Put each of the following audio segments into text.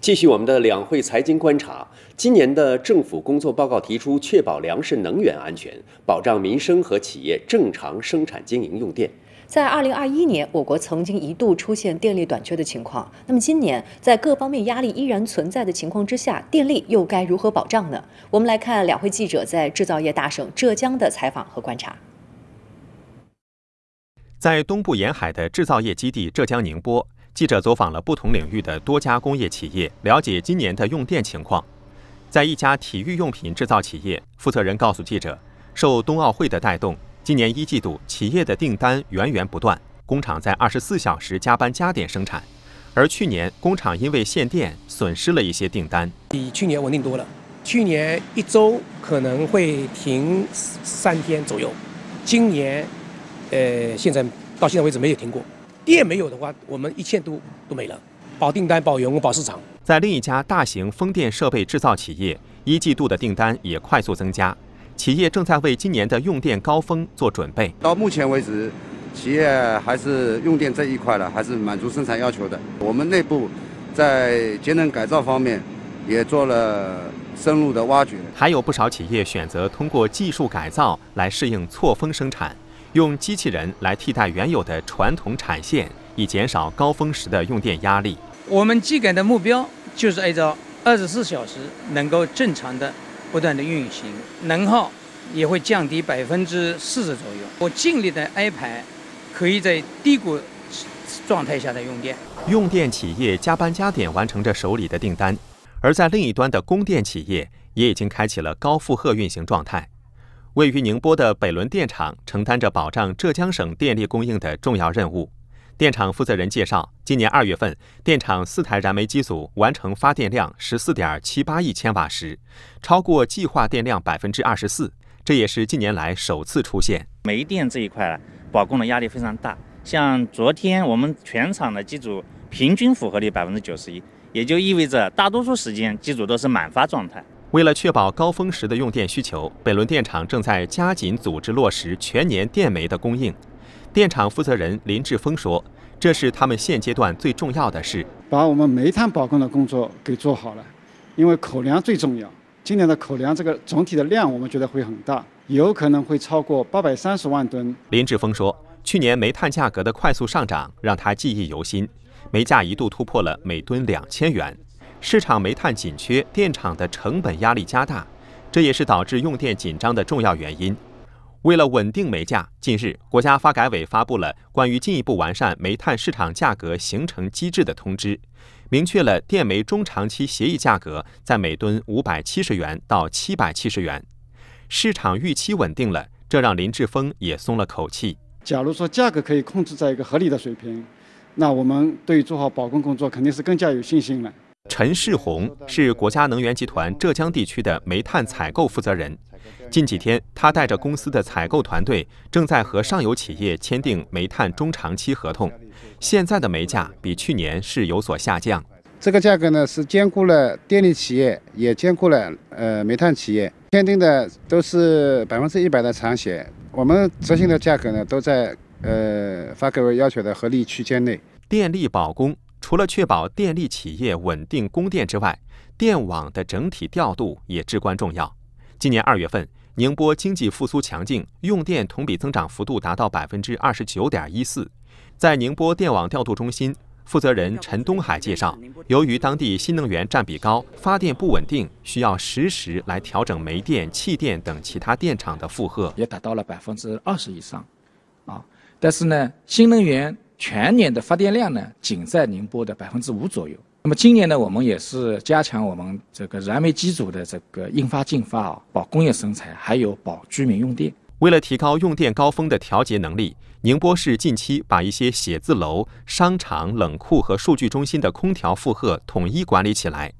继续我们的两会财经观察。今年的政府工作报告提出，确保粮食、能源安全，保障民生和企业正常生产经营用电。在二零二一年，我国曾经一度出现电力短缺的情况。那么今年，在各方面压力依然存在的情况之下，电力又该如何保障呢？我们来看两会记者在制造业大省浙江的采访和观察。在东部沿海的制造业基地浙江宁波。记者走访了不同领域的多家工业企业，了解今年的用电情况。在一家体育用品制造企业，负责人告诉记者，受冬奥会的带动，今年一季度企业的订单源源不断，工厂在24小时加班加点生产。而去年，工厂因为限电损失了一些订单，比去年稳定多了。去年一周可能会停三天左右，今年，呃，现在到现在为止没有停过。电没有的话，我们一切都都没了，保订单、保员工、保市场。在另一家大型风电设备制造企业，一季度的订单也快速增加，企业正在为今年的用电高峰做准备。到目前为止，企业还是用电这一块的，还是满足生产要求的。我们内部在节能改造方面也做了深入的挖掘。还有不少企业选择通过技术改造来适应错峰生产。用机器人来替代原有的传统产线，以减少高峰时的用电压力。我们技改的目标就是按照二十四小时能够正常的、不断的运行，能耗也会降低百分之四十左右。我尽力的安排，可以在低谷状态下的用电。用电企业加班加点完成着手里的订单，而在另一端的供电企业也已经开启了高负荷运行状态。位于宁波的北仑电厂承担着保障浙江省电力供应的重要任务。电厂负责人介绍，今年二月份，电厂四台燃煤机组完成发电量十四点七八亿千瓦时，超过计划电量百分之二十四，这也是近年来首次出现。煤电这一块，保供的压力非常大。像昨天，我们全场的机组平均负荷率百分之九十一，也就意味着大多数时间机组都是满发状态。为了确保高峰时的用电需求，北仑电厂正在加紧组织落实全年电煤的供应。电厂负责人林志峰说：“这是他们现阶段最重要的事，把我们煤炭保供的工作给做好了，因为口粮最重要。今年的口粮这个总体的量，我们觉得会很大，有可能会超过八百三十万吨。”林志峰说：“去年煤炭价格的快速上涨让他记忆犹新，煤价一度突破了每吨两千元。”市场煤炭紧缺，电厂的成本压力加大，这也是导致用电紧张的重要原因。为了稳定煤价，近日国家发改委发布了关于进一步完善煤炭市场价格形成机制的通知，明确了电煤中长期协议价格在每吨五百七十元到七百七十元，市场预期稳定了，这让林志峰也松了口气。假如说价格可以控制在一个合理的水平，那我们对做好保供工作肯定是更加有信心了。陈世红是国家能源集团浙江地区的煤炭采购负责人。近几天，他带着公司的采购团队，正在和上游企业签订煤炭中长期合同。现在的煤价比去年是有所下降。这个价格呢，是兼顾了电力企业，也兼顾了呃煤炭企业。签订的都是百分之一百的长协，我们执行的价格呢，都在呃发改委要求的合理区间内。电力保供。除了确保电力企业稳定供电之外，电网的整体调度也至关重要。今年二月份，宁波经济复苏强劲，用电同比增长幅度达到百分之二十九点一四。在宁波电网调度中心，负责人陈东海介绍，由于当地新能源占比高，发电不稳定，需要实时来调整煤电、气电等其他电厂的负荷，也达到了百分之二十以上。啊，但是呢，新能源。全年的发电量呢，仅在宁波的百分之五左右。那么今年呢，我们也是加强我们这个燃煤机组的这个应发进发啊，保工业生产，还有保居民用电。为了提高用电高峰的调节能力，宁波市近期把一些写字楼、商场、冷库和数据中心的空调负荷统一管理起来。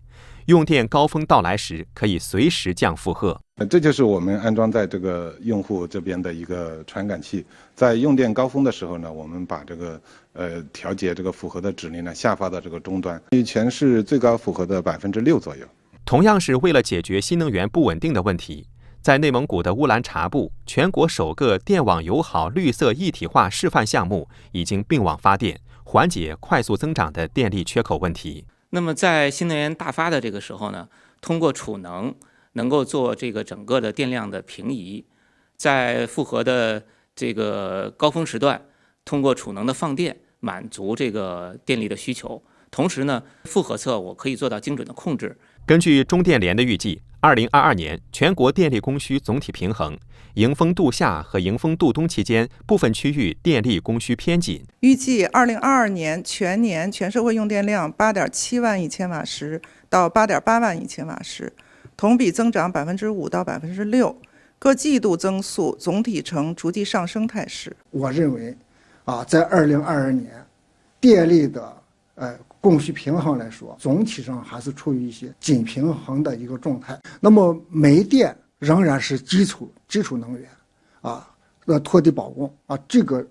用电高峰到来时，可以随时降负荷。这就是我们安装在这个用户这边的一个传感器。在用电高峰的时候呢，我们把这个呃调节这个负荷的指令呢下发到这个终端。目前是最高负荷的百分之六左右。同样是为了解决新能源不稳定的问题，在内蒙古的乌兰察布，全国首个电网友好绿色一体化示范项目已经并网发电，缓解快速增长的电力缺口问题。那么在新能源大发的这个时候呢，通过储能能够做这个整个的电量的平移，在负荷的这个高峰时段，通过储能的放电满足这个电力的需求，同时呢，复合侧我可以做到精准的控制。根据中电联的预计。二零二二年全国电力供需总体平衡，迎峰度夏和迎峰度冬期间部分区域电力供需偏紧。预计二零二二年全年全社会用电量八点七万亿千瓦时到八点八万亿千瓦时，同比增长百分之五到百分之六，各季度增速总体呈逐季上升态势。我认为，啊，在二零二二年，电力的。呃，供需平衡来说，总体上还是处于一些紧平衡的一个状态。那么，煤电仍然是基础基础能源，啊，那托底保供啊，这个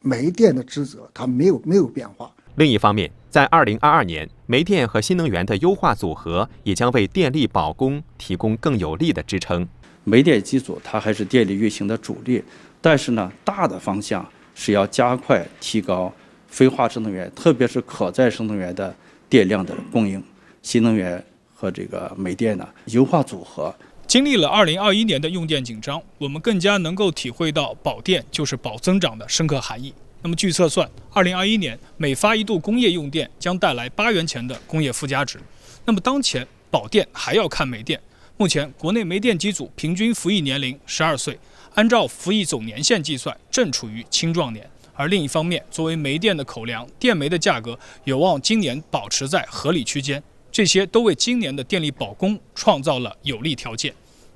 煤电的职责它没有没有变化。另一方面，在二零二二年，煤电和新能源的优化组合也将为电力保供提供更有力的支撑。煤电机组它还是电力运行的主力，但是呢，大的方向是要加快提高。非化石能源，特别是可再生能源的电量的供应，新能源和这个煤电呢，优化组合。经历了2021年的用电紧张，我们更加能够体会到保电就是保增长的深刻含义。那么，据测算，2021年每发一度工业用电将带来八元钱的工业附加值。那么，当前保电还要看煤电。目前，国内煤电机组平均服役年龄十二岁，按照服役总年限计算，正处于青壮年。而另一方面，作为煤电的口粮，电煤的价格有望今年保持在合理区间，这些都为今年的电力保供创造了有利条件。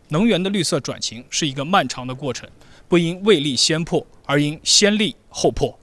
能源的绿色转型是一个漫长的过程，不应未立先破，而应先立后破。